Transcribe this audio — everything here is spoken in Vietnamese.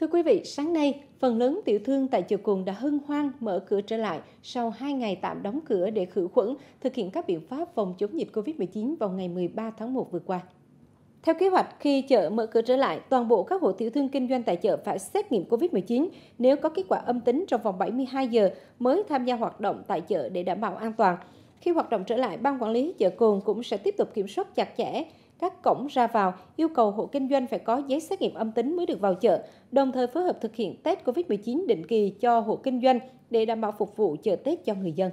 Thưa quý vị, sáng nay, phần lớn tiểu thương tại chợ cùng đã hân hoan mở cửa trở lại sau 2 ngày tạm đóng cửa để khử khuẩn, thực hiện các biện pháp phòng chống dịch COVID-19 vào ngày 13 tháng 1 vừa qua. Theo kế hoạch, khi chợ mở cửa trở lại, toàn bộ các hộ tiểu thương kinh doanh tại chợ phải xét nghiệm COVID-19 nếu có kết quả âm tính trong vòng 72 giờ mới tham gia hoạt động tại chợ để đảm bảo an toàn. Khi hoạt động trở lại, Ban Quản lý chợ Cường cũng sẽ tiếp tục kiểm soát chặt chẽ các cổng ra vào, yêu cầu hộ kinh doanh phải có giấy xét nghiệm âm tính mới được vào chợ, đồng thời phối hợp thực hiện test COVID-19 định kỳ cho hộ kinh doanh để đảm bảo phục vụ chợ Tết cho người dân.